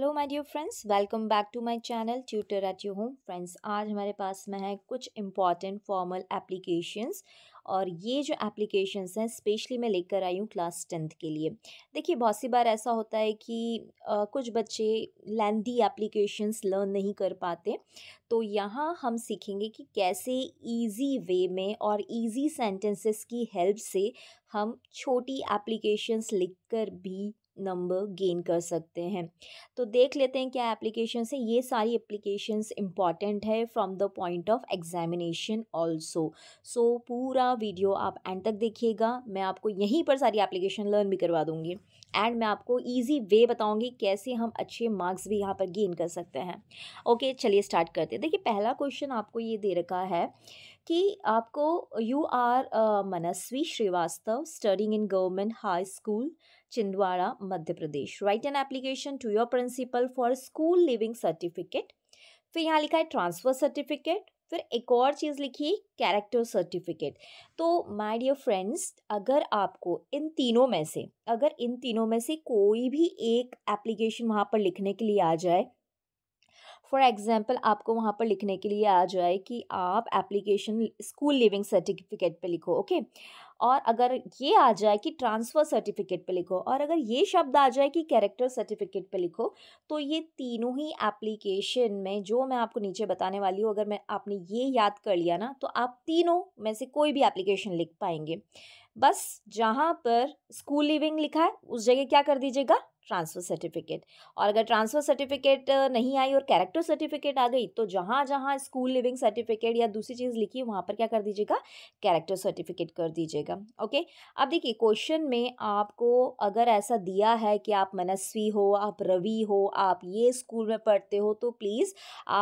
Hello my dear friends welcome back to my channel tutor at you home friends आज हमारे पास में है कुछ इम्पॉर्टेंट फॉर्मल एप्लीकेशंस और ये जो एप्लीकेशंस हैं स्पेशली मैं लेकर आई हूँ क्लास टेंथ के लिए देखिए बहुत सी बार ऐसा होता है कि आ, कुछ बच्चे लेंदी एप्लीकेशंस लर्न नहीं कर पाते तो यहाँ हम सीखेंगे कि कैसे इजी वे में और इजी सेंटेंसेस की हेल्प से हम छोटी एप्लीकेशंस लिखकर भी नंबर गेन कर सकते हैं तो देख लेते हैं क्या एप्लीकेशन है ये सारी एप्लीकेशंस इंपॉर्टेंट है from the point of examination also so पूरा वीडियो आप एंड तक देखिएगा मैं आपको यहीं पर सारी एप्लीकेशन लर्न भी करवा दूँगी एंड मैं आपको ईजी वे बताऊँगी कैसे हम अच्छे मार्क्स भी यहाँ पर गेन कर सकते हैं ओके चलिए स्टार्ट करते हैं देखिए पहला क्वेश्चन आपको ये दे रखा है कि आपको you are Manasvi Shrivastava studying in government high school Chhindwara Madhya Pradesh write an application to your principal for school leaving certificate फिर यहाँ लिखा है ट्रांसफ़र सर्टिफिकेट फिर एक और चीज़ लिखी कैरेक्टर सर्टिफिकेट तो माय डियर फ्रेंड्स अगर आपको इन तीनों में से अगर इन तीनों में से कोई भी एक एप्लीकेशन वहाँ पर लिखने के लिए आ जाए फॉर एग्ज़ाम्पल आपको वहाँ पर लिखने के लिए आ जाए कि आप एप्लीकेशन स्कूल लिविंग सर्टिफिकेट पे लिखो ओके okay? और अगर ये आ जाए कि ट्रांसफ़र सर्टिफिकेट पे लिखो और अगर ये शब्द आ जाए कि कैरेक्टर सर्टिफिकेट पे लिखो तो ये तीनों ही एप्लीकेशन में जो मैं आपको नीचे बताने वाली हूँ अगर मैं आपने ये याद कर लिया ना तो आप तीनों में से कोई भी एप्लीकेशन लिख पाएंगे बस जहाँ पर स्कूल लिविंग लिखा है उस जगह क्या कर दीजिएगा ट्रांसफ़र सर्टिफिकेट और अगर ट्रांसफ़र सर्टिफिकेट नहीं आई और कैरेक्टर सर्टिफिकेट आ गई तो जहाँ जहाँ स्कूल लिविंग सर्टिफिकेट या दूसरी चीज़ लिखी वहाँ पर क्या कर दीजिएगा कैरेक्टर सर्टिफिकेट कर दीजिएगा ओके अब देखिए क्वेश्चन में आपको अगर ऐसा दिया है कि आप मनस्वी हो आप रवि हो आप ये स्कूल में पढ़ते हो तो प्लीज़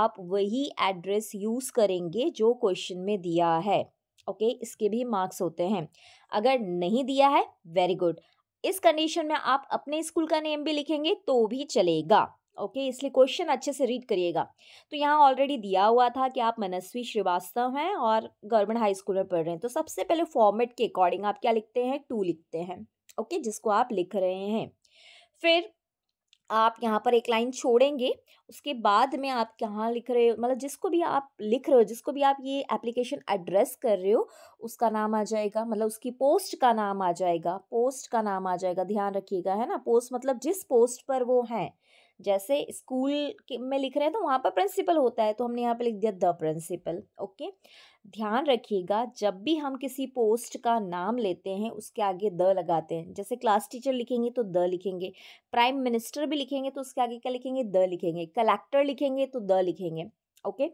आप वही एड्रेस यूज़ करेंगे जो क्वेश्चन में दिया है ओके okay, इसके भी मार्क्स होते हैं अगर नहीं दिया है वेरी गुड इस कंडीशन में आप अपने स्कूल का नेम भी लिखेंगे तो भी चलेगा ओके okay, इसलिए क्वेश्चन अच्छे से रीड करिएगा तो यहाँ ऑलरेडी दिया हुआ था कि आप मनस्वी श्रीवास्तव हैं और गवर्नमेंट हाई स्कूल में पढ़ रहे हैं तो सबसे पहले फॉर्मेट के अकॉर्डिंग आप क्या लिखते हैं टू लिखते हैं ओके okay, जिसको आप लिख रहे हैं फिर आप यहाँ पर एक लाइन छोड़ेंगे उसके बाद में आप कहाँ लिख रहे हो मतलब जिसको भी आप लिख रहे हो जिसको भी आप ये एप्लीकेशन एड्रेस कर रहे हो उसका नाम आ जाएगा मतलब उसकी पोस्ट का नाम आ जाएगा पोस्ट का नाम आ जाएगा ध्यान रखिएगा है ना पोस्ट मतलब जिस पोस्ट पर वो हैं जैसे स्कूल में लिख रहे हैं तो वहाँ पर प्रिंसिपल होता है तो हमने यहाँ पर लिख दिया द प्रिंसिपल ओके ध्यान रखिएगा जब भी हम किसी पोस्ट का नाम लेते हैं उसके आगे द लगाते हैं जैसे क्लास टीचर लिखेंगे तो द लिखेंगे प्राइम मिनिस्टर भी लिखेंगे तो उसके आगे क्या लिखेंगे द लिखेंगे कलेक्टर लिखेंगे तो द लिखेंगे ओके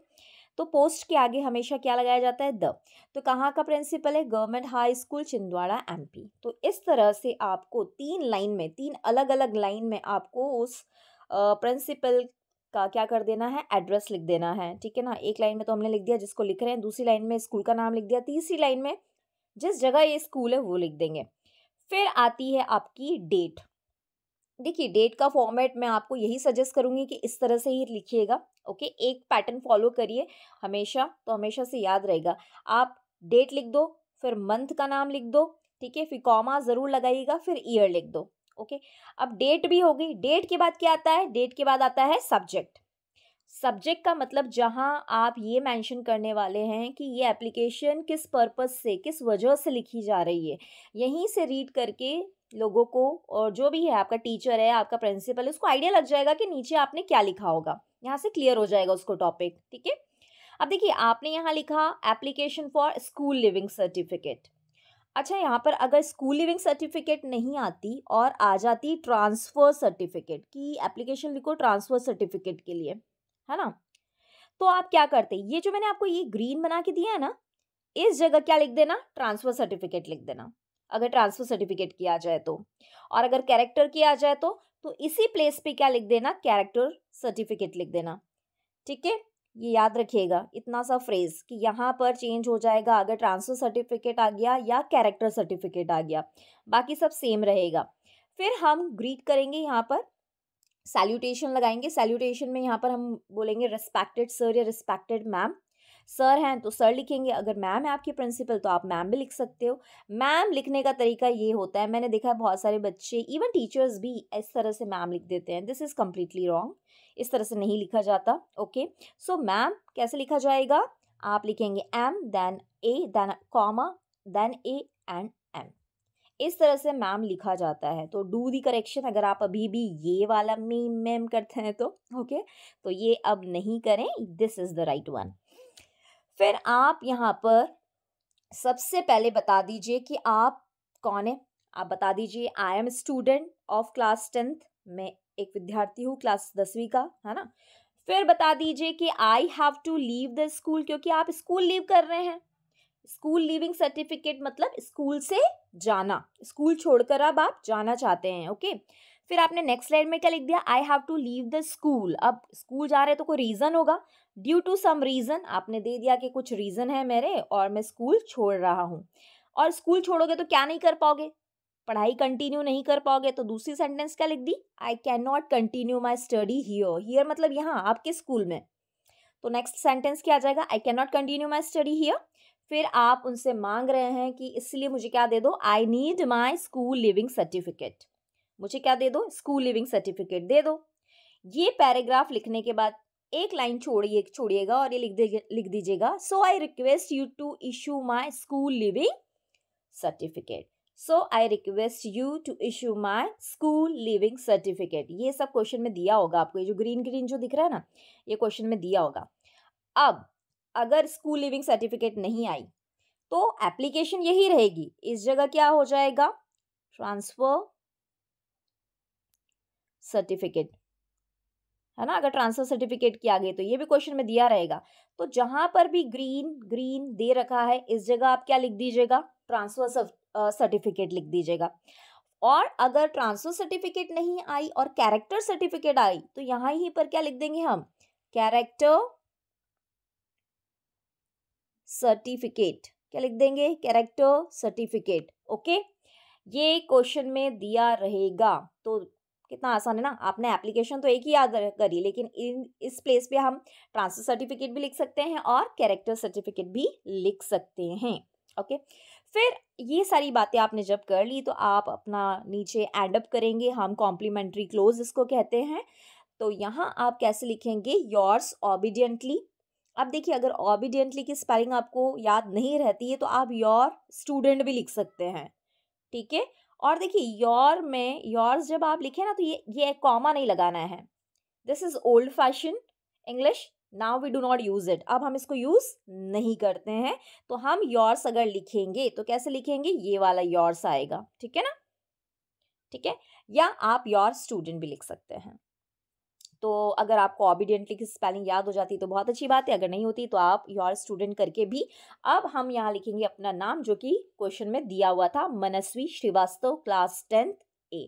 तो पोस्ट के आगे हमेशा क्या लगाया जाता है द तो कहाँ का प्रिंसिपल है government high school Chhindwara MP तो इस तरह से आपको तीन लाइन में तीन अलग अलग लाइन में आपको उस प्रिंसिपल का क्या कर देना है एड्रेस लिख देना है ठीक है ना एक लाइन में तो हमने लिख दिया जिसको लिख रहे हैं दूसरी लाइन में स्कूल का नाम लिख दिया तीसरी लाइन में जिस जगह ये स्कूल है वो लिख देंगे फिर आती है आपकी डेट देखिए डेट का फॉर्मेट मैं आपको यही सजेस्ट करूँगी कि इस तरह से ही लिखिएगा ओके एक पैटर्न फॉलो करिए हमेशा तो हमेशा से याद रहेगा आप डेट लिख दो फिर मंथ का नाम लिख दो ठीक है फिर कॉमा ज़रूर लगाइएगा फिर ईयर लिख दो ओके अब डेट भी होगी डेट के बाद क्या आता है डेट के बाद आता है सब्जेक्ट सब्जेक्ट का मतलब जहां आप ये मेंशन करने वाले हैं कि ये एप्लीकेशन किस पर्पस से किस वजह से लिखी जा रही है यहीं से रीड करके लोगों को और जो भी है आपका टीचर है आपका प्रिंसिपल है उसको आइडिया लग जाएगा कि नीचे आपने क्या लिखा होगा यहाँ से क्लियर हो जाएगा उसको टॉपिक ठीक है अब देखिए आपने यहाँ लिखा application for school leaving certificate अच्छा यहाँ पर अगर स्कूल लिविंग सर्टिफिकेट नहीं आती और आ जाती ट्रांसफ़र सर्टिफिकेट की एप्लीकेशन लिखो ट्रांसफ़र सर्टिफिकेट के लिए है ना तो आप क्या करते ये जो मैंने आपको ये ग्रीन बना के दिया है ना इस जगह क्या लिख देना ट्रांसफ़र सर्टिफिकेट लिख देना अगर ट्रांसफ़र सर्टिफिकेट किया जाए तो और अगर कैरेक्टर की आ जाए तो तो इसी प्लेस पे क्या लिख देना कैरेक्टर सर्टिफिकेट लिख देना ठीक है ये याद रखिएगा इतना सा फ्रेज कि यहाँ पर चेंज हो जाएगा अगर ट्रांसफर सर्टिफिकेट आ गया या कैरेक्टर सर्टिफिकेट आ गया बाकी सब सेम रहेगा फिर हम ग्रीट करेंगे यहाँ पर सैल्यूटेशन लगाएंगे सैल्यूटेशन में यहाँ पर हम बोलेंगे रिस्पेक्टेड सर या रिस्पेक्टेड मैम सर हैं तो सर लिखेंगे अगर मैम है आपकी प्रिंसिपल तो आप मैम भी लिख सकते हो मैम लिखने का तरीका ये होता है मैंने देखा है बहुत सारे बच्चे इवन टीचर्स भी इस तरह से मैम लिख देते हैं दिस इज़ कम्प्लीटली रॉन्ग इस तरह से नहीं लिखा जाता ओके सो मैम कैसे लिखा जाएगा आप लिखेंगे M then A then comma then A and M इस तरह से मैम लिखा जाता है तो डू दी करेक्शन अगर आप अभी भी ये वाला मीम मेम करते हैं तो ओके okay? तो ये अब नहीं करें this is the right one फिर आप यहाँ पर सबसे पहले बता दीजिए कि आप कौन है आप बता दीजिए I am student of class tenth मैं एक विद्यार्थी हूँ क्लास दसवीं का है ना फिर बता दीजिए कि I have to leave the school क्योंकि आप स्कूल लीव कर रहे हैं स्कूल लीविंग सर्टिफिकेट मतलब स्कूल से जाना स्कूल छोड़कर अब आप जाना चाहते हैं ओके फिर आपने नेक्स्ट स्लाइड में क्या लिख दिया I have to leave the school अब स्कूल जा रहे हैं तो कोई रीज़न होगा ड्यू टू सम रीज़न आपने दे दिया कि कुछ रीज़न है मेरे और मैं स्कूल छोड़ रहा हूँ और स्कूल छोड़ोगे तो क्या नहीं कर पाओगे पढ़ाई कंटिन्यू नहीं कर पाओगे तो दूसरी सेंटेंस क्या लिख दी I can not continue my study here here मतलब यहाँ आपके स्कूल में तो नेक्स्ट सेंटेंस क्या आ जाएगा I can not continue my study here फिर आप उनसे मांग रहे हैं कि इसलिए मुझे क्या दे दो I need my school leaving certificate मुझे क्या दे दो स्कूल लिविंग सर्टिफिकेट दे दो ये पैराग्राफ लिखने के बाद एक लाइन छोड़िए छोड़िएगा और ये लिख दीजिए लिख दीजिएगा so I request you to issue my school leaving certificate so I request you to issue my school leaving certificate ये सब क्वेश्चन में दिया होगा आपको ये जो ग्रीन ग्रीन जो दिख रहा है ना ये क्वेश्चन में दिया होगा अब अगर स्कूल लिविंग सर्टिफिकेट नहीं आई तो एप्लीकेशन यही रहेगी इस जगह क्या हो जाएगा ट्रांसफर सर्टिफिकेट है ना अगर ट्रांसफर सर्टिफिकेट की आ गई तो ये भी क्वेश्चन में दिया रहेगा तो जहां पर भी ग्रीन ग्रीन दे रखा है इस जगह आप क्या लिख दीजिएगा ट्रांसफर सर्टिफिकेट लिख दीजिएगा और अगर ट्रांसफर सर्टिफिकेट नहीं आई और कैरेक्टर सर्टिफिकेट आई तो यहाँ ही पर क्या लिख देंगे हम कैरेक्टर सर्टिफिकेट क्या लिख देंगे कैरेक्टर सर्टिफिकेट ओके ये क्वेश्चन में दिया रहेगा तो कितना आसान है ना आपने एप्लीकेशन तो एक ही याद करी लेकिन इन इस प्लेस पे हम ट्रांसफर सर्टिफिकेट भी लिख सकते हैं और कैरेक्टर सर्टिफिकेट भी लिख सकते हैं ओके फिर ये सारी बातें आपने जब कर ली तो आप अपना नीचे एंड अप करेंगे हम कॉम्प्लीमेंट्री क्लोज इसको कहते हैं तो यहाँ आप कैसे लिखेंगे योर्स ऑबिडियंटली अब देखिए अगर ऑबिडियंटली की स्पेलिंग आपको याद नहीं रहती है तो आप योर स्टूडेंट भी लिख सकते हैं ठीक है और देखिए योर में योर्स जब आप लिखे ना तो ये ये कॉमा नहीं लगाना है this is old fashion English now we do not use it अब हम इसको यूज़ नहीं करते हैं तो हम योर्स अगर लिखेंगे तो कैसे लिखेंगे ये वाला योर्स आएगा ठीक है ना ठीक है या आप योर स्टूडेंट भी लिख सकते हैं तो अगर आपको ऑबिडियंटली की स्पेलिंग याद हो जाती तो बहुत अच्छी बात है अगर नहीं होती तो आप योर स्टूडेंट करके भी अब हम यहाँ लिखेंगे अपना नाम जो कि क्वेश्चन में दिया हुआ था Manasvi Shrivastava class tenth A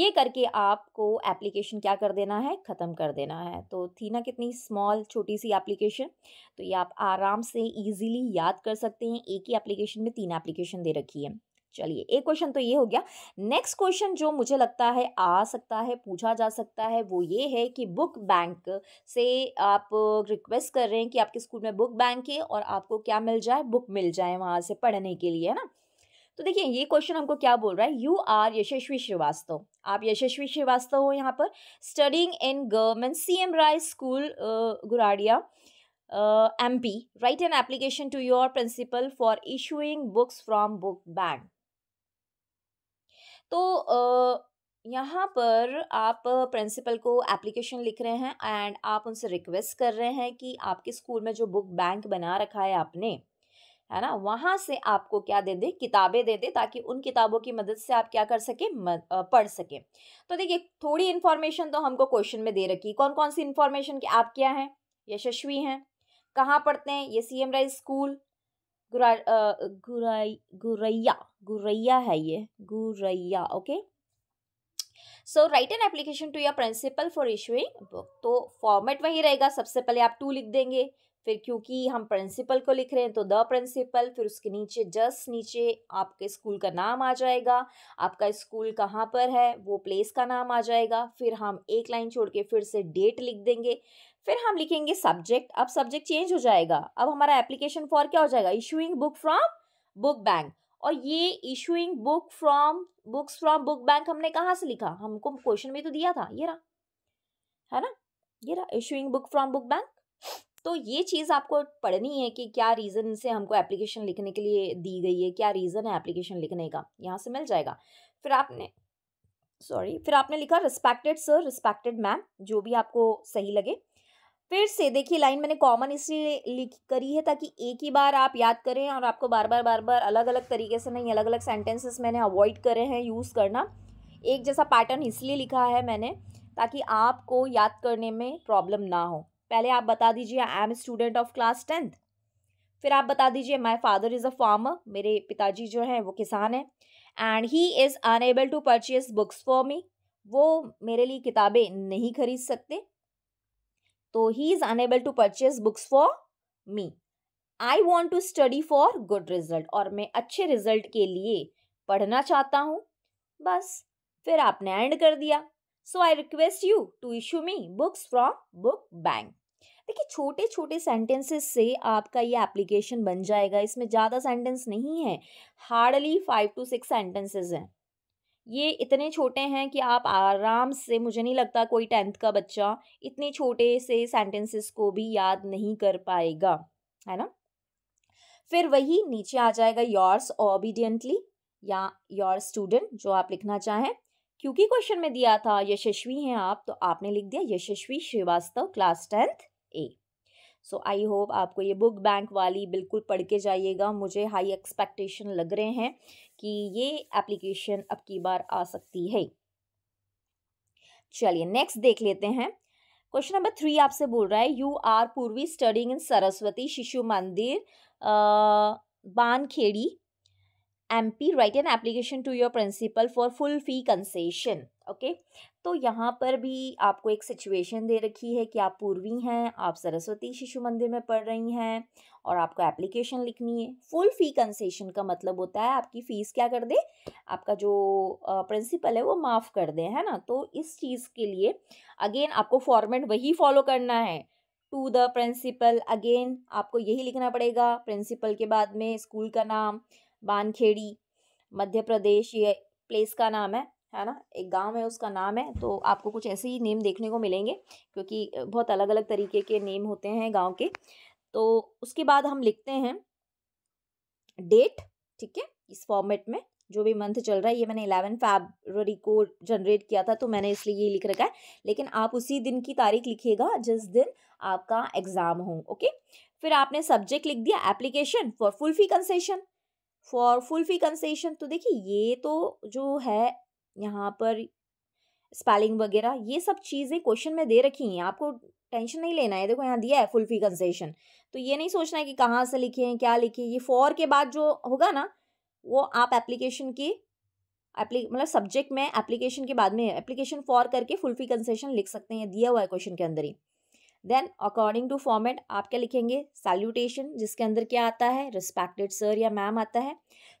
ये करके आपको एप्लीकेशन क्या कर देना है ख़त्म कर देना है तो थी ना कितनी स्मॉल छोटी सी एप्लीकेशन तो ये आप आराम से इजीली याद कर सकते हैं एक ही एप्लीकेशन में तीन एप्लीकेशन दे रखी है चलिए एक क्वेश्चन तो ये हो गया नेक्स्ट क्वेश्चन जो मुझे लगता है आ सकता है पूछा जा सकता है वो ये है कि बुक बैंक से आप रिक्वेस्ट कर रहे हैं कि आपके स्कूल में बुक बैंक है और आपको क्या मिल जाए बुक मिल जाए वहाँ से पढ़ने के लिए है ना तो देखिए ये क्वेश्चन हमको क्या बोल रहा है यू आर यशस्वी श्रीवास्तव आप यशस्वी श्रीवास्तव हो यहाँ पर studying in government C M Rise school Guradiya M P write an application to your principal for issuing books from book bank तो यहाँ पर आप प्रिंसिपल को एप्लीकेशन लिख रहे हैं एंड आप उनसे रिक्वेस्ट कर रहे हैं कि आपके स्कूल में जो बुक बैंक बना रखा है आपने है ना वहाँ से आपको क्या दे दे किताबें दे दे ताकि उन किताबों की मदद से आप क्या कर सकें पढ़ सकें तो देखिए थोड़ी इन्फॉर्मेशन तो हमको क्वेश्चन में दे रखी कौन कौन सी इन्फॉर्मेशन कि आप क्या हैं यशस्वी हैं कहाँ पढ़ते हैं ये C M Rise school Guraiya Guraiya है ये Guraiya okay so write an application to your principal for issuing book तो फॉर्मेट वही रहेगा सबसे पहले आप टू लिख देंगे फिर क्योंकि हम प्रिंसिपल को लिख रहे हैं तो द प्रिंसिपल फिर उसके नीचे जस्ट नीचे आपके स्कूल का नाम आ जाएगा आपका स्कूल कहाँ पर है वो प्लेस का नाम आ जाएगा फिर हम एक लाइन छोड़ के फिर से डेट लिख देंगे फिर हम लिखेंगे सब्जेक्ट अब सब्जेक्ट चेंज हो जाएगा अब हमारा एप्लीकेशन फॉर क्या हो जाएगा issuing book from book bank और ये issuing book from books from book bank हमने कहाँ से लिखा हमको क्वेश्चन में तो दिया था ये रहा है ना ये रहा issuing book from book bank तो ये चीज़ आपको पढ़नी है कि क्या रीज़न से हमको एप्लीकेशन लिखने के लिए दी गई है क्या रीज़न है एप्लीकेशन लिखने का यहाँ से मिल जाएगा फिर आपने सॉरी फिर आपने लिखा रिस्पेक्टेड सर रिस्पेक्टेड मैम जो भी आपको सही लगे फिर से देखिए लाइन मैंने कॉमन इसलिए लिख करी है ताकि एक ही बार आप याद करें और आपको बार बार बार बार अलग अलग तरीके से नहीं अलग अलग सेंटेंसेस मैंने अवॉइड करे हैं यूज़ करना एक जैसा पैटर्न इसलिए लिखा है मैंने ताकि आपको याद करने में प्रॉब्लम ना हो पहले आप बता दीजिए I am student of class tenth फिर आप बता दीजिए my father is a farmer मेरे पिताजी जो हैं वो किसान हैं and he is unable to purchase books for me वो मेरे लिए किताबें नहीं खरीद सकते तो he is unable to purchase books for me I want to study for good result और मैं अच्छे रिजल्ट के लिए पढ़ना चाहता हूँ बस फिर आपने एंड कर दिया so I request you to issue me books from book bank देखिए छोटे छोटे सेंटेंसेस से आपका ये एप्लीकेशन बन जाएगा इसमें ज़्यादा सेंटेंस नहीं है hardly five to six sentences हैं ये इतने छोटे हैं कि आप आराम से मुझे नहीं लगता कोई टेंथ का बच्चा इतने छोटे से सेंटेंसेस को भी याद नहीं कर पाएगा है ना फिर वही नीचे आ जाएगा yours obediently or your student जो आप लिखना चाहें क्योंकि क्वेश्चन में दिया था यशस्वी हैं आप तो आपने लिख दिया Yashasvi Shrivastava class tenth A so I hope आपको ये बुक बैंक वाली बिल्कुल पढ़ के जाइएगा मुझे हाई एक्सपेक्टेशन लग रहे हैं कि ये एप्लीकेशन अब की बार आ सकती है चलिए नेक्स्ट देख लेते हैं क्वेश्चन नंबर थ्री आपसे बोल रहा है you are Purvi studying in Saraswati Shishu Mandir Bankhedi P write an application to your principal for full fee concession okay तो यहाँ पर भी आपको एक सिचुएशन दे रखी है कि आप पूर्वी हैं आप सरस्वती शिशु मंदिर में पढ़ रही हैं और आपको एप्लीकेशन लिखनी है फुल फ़ी कंसेशन का मतलब होता है आपकी फ़ीस क्या कर दे आपका जो प्रिंसिपल है वो माफ़ कर दे है ना तो इस चीज़ के लिए अगेन आपको फॉर्मेट वही फॉलो करना है टू द प्रिंसिपल अगेन आपको यही लिखना पड़ेगा प्रिंसिपल के बाद में स्कूल का नाम बानखेड़ी मध्य प्रदेश ये प्लेस का नाम है है ना एक गांव है उसका नाम है तो आपको कुछ ऐसे ही नेम देखने को मिलेंगे क्योंकि बहुत अलग अलग तरीके के नेम होते हैं गांव के तो उसके बाद हम लिखते हैं डेट ठीक है इस फॉर्मेट में जो भी मंथ चल रहा है ये मैंने इलेवन फेबररी को जनरेट किया था तो मैंने इसलिए ये लिख रखा है लेकिन आप उसी दिन की तारीख लिखिएगा जिस दिन आपका एग्ज़ाम हो ओके फिर आपने सब्जेक्ट लिख दिया application for full fee concession for full fee concession तो देखिए ये तो जो है यहाँ पर स्पेलिंग वगैरह ये सब चीज़ें क्वेश्चन में दे रखी हैं आपको टेंशन नहीं लेना है देखो यहाँ दिया है फुल फी कंसेशन तो ये नहीं सोचना है कि कहाँ से लिखे हैं क्या लिखे ये फॉर के बाद जो होगा ना वो आप एप्लीकेशन की एप्ली मतलब सब्जेक्ट में एप्लीकेशन के बाद में एप्लीकेशन फॉर करके फुल फी कंसेशन लिख सकते हैं दिया हुआ है क्वेश्चन के अंदर ही देन अकॉर्डिंग टू फॉर्मेट आप क्या लिखेंगे सैल्यूटेशन जिसके अंदर क्या आता है रिस्पेक्टेड सर या मैम आता है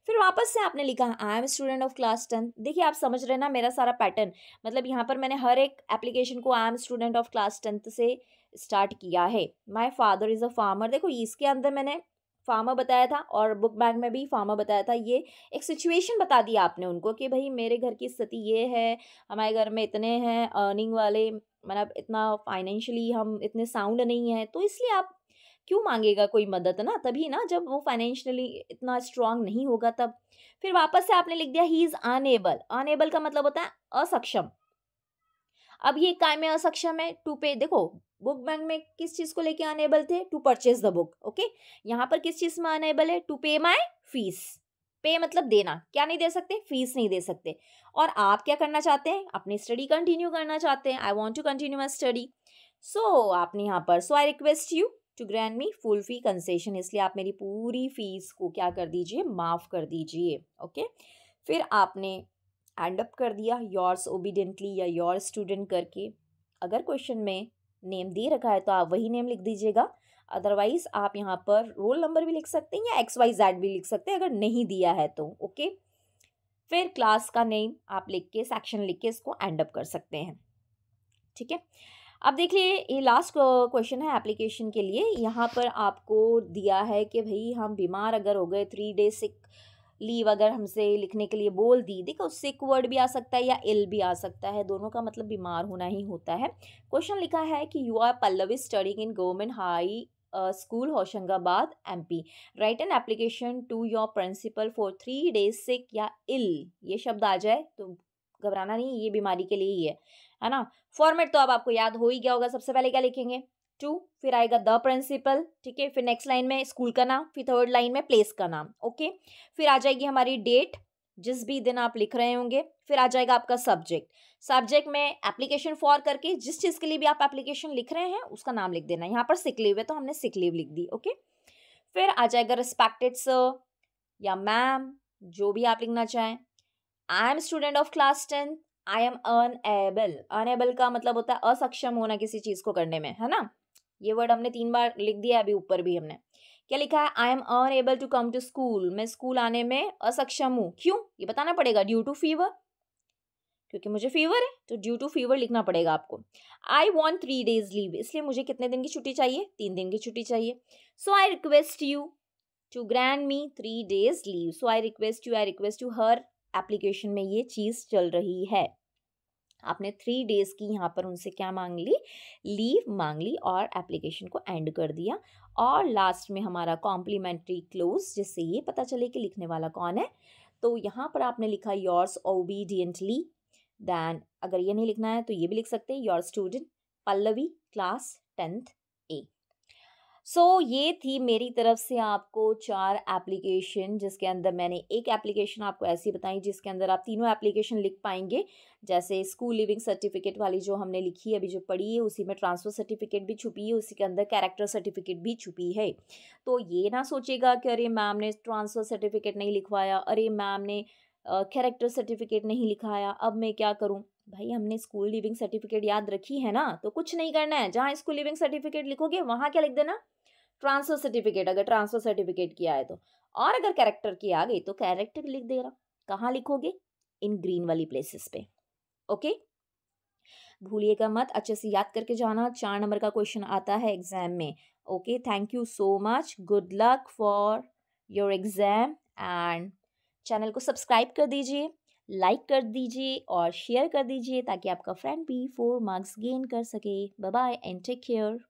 फिर वापस से आपने लिखा I am student of class tenth देखिए आप समझ रहे ना मेरा सारा पैटर्न मतलब यहाँ पर मैंने हर एक एप्लीकेशन को I am student of class tenth से स्टार्ट किया है my father is a farmer देखो इसके अंदर मैंने फार्मा बताया था और बुक बैग में भी फार्मा बताया था ये एक सिचुएशन बता दी आपने उनको कि भाई मेरे घर की स्थिति ये है हमारे घर में इतने हैं अर्निंग वाले मतलब इतना फाइनेंशियली हम इतने साउंड नहीं हैं तो इसलिए आप क्यों मांगेगा कोई मदद ना तभी ना जब वो फाइनेंशियली इतना स्ट्रांग नहीं होगा तब फिर वापस से आपने लिख दिया ही इज़ अनएबल अनएबल का मतलब होता है असक्षम अब ये काय में असक्षम है टू पे देखो बुक बैंक में किस चीज़ को लेके अनेबल थे to purchase the book okay यहाँ पर किस चीज़ में अनेबल है टू पे माई फीस पे मतलब देना क्या नहीं दे सकते फीस नहीं दे सकते और आप क्या करना चाहते हैं अपनी स्टडी कंटिन्यू करना चाहते हैं I want to continue my study so आपने यहाँ पर so I request you to grand me full fee concession इसलिए आप मेरी पूरी फीस को क्या कर दीजिए माफ़ कर दीजिए ओके फिर आपने एंड अप कर दिया योर्स ओबीडेंटली या योर स्टूडेंट करके अगर क्वेश्चन में नेम दे रखा है तो आप वही नेम लिख दीजिएगा अदरवाइज़ आप यहाँ पर रोल नंबर भी लिख सकते हैं या एक्स वाई जेड भी लिख सकते हैं अगर नहीं दिया है तो ओके फिर क्लास का नेम आप लिख के सेक्शन लिख के इसको एंड अप कर सकते हैं ठीक है अब देखिए ये लास्ट क्वेश्चन है एप्लीकेशन के लिए यहाँ पर आपको दिया है कि भाई हम बीमार अगर हो गए थ्री डेज सिक लीव अगर हमसे लिखने के लिए बोल दी देखो सिक वर्ड भी आ सकता है या इल भी आ सकता है दोनों का मतलब बीमार होना ही होता है क्वेश्चन लिखा है कि you are Pallavi studying in government high school Hoshangabad MP write an application to your principal for three days sick या इल ये शब्द आ जाए तो घबराना नहीं ये बीमारी के लिए ही है है ना फॉर्मेट तो अब आपको याद हो ही गया होगा सबसे पहले क्या लिखेंगे टू फिर आएगा द प्रिंसिपल ठीक है फिर नेक्स्ट लाइन में स्कूल का नाम फिर थर्ड लाइन में प्लेस का नाम ओके फिर आ जाएगी हमारी डेट जिस भी दिन आप लिख रहे होंगे फिर आ जाएगा आपका सब्जेक्ट सब्जेक्ट में एप्लीकेशन फॉर करके जिस चीज़ के लिए भी आप एप्लीकेशन लिख रहे हैं उसका नाम लिख देना यहाँ पर सिक लीव है तो हमने सिक लीव लिख दी ओके फिर आ जाएगा रिस्पेक्टेड सर या मैम जो भी आप लिखना चाहें I am student of class tenth I am unable unable का मतलब होता है असक्षम होना किसी चीज़ को करने में है ना ये वर्ड हमने तीन बार लिख दिया अभी ऊपर भी हमने क्या लिखा है I am unable to come to school मैं स्कूल आने में असक्षम हूँ क्यों ये बताना पड़ेगा ड्यू टू फीवर क्योंकि मुझे फीवर है तो ड्यू टू फीवर लिखना पड़ेगा आपको I want three days leave इसलिए मुझे कितने दिन की छुट्टी चाहिए तीन दिन की छुट्टी चाहिए so I request you to grand me three days leave so I request you I request you हर एप्लीकेशन में ये चीज़ चल रही है आपने थ्री डेज़ की यहाँ पर उनसे क्या मांग ली लीव मांग ली और एप्लीकेशन को एंड कर दिया और लास्ट में हमारा कॉम्प्लीमेंट्री क्लोज जिससे ये पता चले कि लिखने वाला कौन है तो यहाँ पर आपने लिखा योर्स ओबीडियंटली दैन अगर ये नहीं लिखना है तो ये भी लिख सकते हैं your student Pallavi class tenth A so so, ये थी मेरी तरफ से आपको चार एप्लीकेशन जिसके अंदर मैंने एक एप्लीकेशन आपको ऐसी बताई जिसके अंदर आप तीनों एप्लीकेशन लिख पाएंगे जैसे स्कूल लिविंग सर्टिफिकेट वाली जो हमने लिखी है अभी जो पढ़ी है उसी में ट्रांसफ़र सर्टिफिकेट भी छुपी है उसी के अंदर कैरेक्टर सर्टिफिकेट भी छुपी है तो ये ना सोचेगा कि अरे मैम ने ट्रांसफ़र सर्टिफिकेट नहीं लिखवाया अरे मैम ने कैरेक्टर सर्टिफिकेट नहीं लिखाया अब मैं क्या करूँ भाई हमने स्कूल लिविंग सर्टिफिकेट याद रखी है ना तो कुछ नहीं करना है जहाँ स्कूल लिविंग सर्टिफिकेट लिखोगे वहाँ क्या लिख देना ट्रांसफर सर्टिफिकेट अगर ट्रांसफर सर्टिफिकेट किया है तो और अगर कैरेक्टर की आ गई तो कैरेक्टर लिख दे रहा कहाँ लिखोगे इन ग्रीन वाली प्लेसेस पे ओके भूलिएगा मत अच्छे से याद करके जाना चार नंबर का क्वेश्चन आता है एग्जाम में okay thank you so much good luck for your exam and channel को सब्सक्राइब कर दीजिए लाइक कर दीजिए और शेयर कर दीजिए ताकि आपका फ्रेंड भी फोर मार्क्स गेन कर सके bye bye and take care